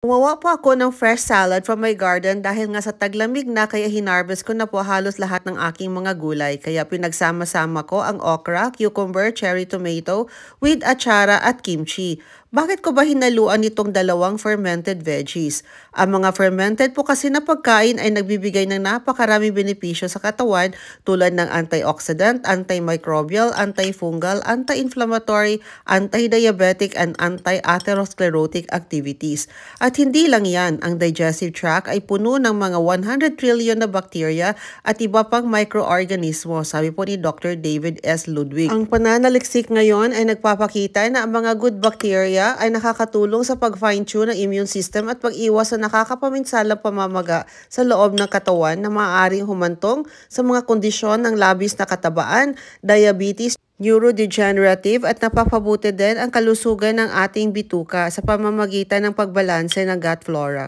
Umawa po ako ng fresh salad from my garden dahil nga sa taglamig na kaya hinarvest ko na po halos lahat ng aking mga gulay. Kaya pinagsama-sama ko ang okra, cucumber, cherry tomato with achara at kimchi. Bakit ko ba hinaluan itong dalawang fermented veggies? Ang mga fermented po kasi na pagkain ay nagbibigay ng napakaraming benepisyo sa katawan tulad ng antioxidant, antimicrobial, antifungal, anti-inflammatory, anti-diabetic, and anti-atherosclerotic activities. At hindi lang yan, ang digestive tract ay puno ng mga 100 trillion na bacteria at iba pang microorganismo, sabi po ni Dr. David S. Ludwig. Ang pananaliksik ngayon ay nagpapakita na ang mga good bacteria palaya ay nakakatulong sa pag-fine-tune ng immune system at pag-iwas sa nakakapaminsalang pamamaga sa loob ng katawan na maaaring humantong sa mga kondisyon ng labis na katabaan, diabetes, neurodegenerative at napapabuti din ang kalusugan ng ating bituka sa pamamagitan ng pagbalanse ng gut flora.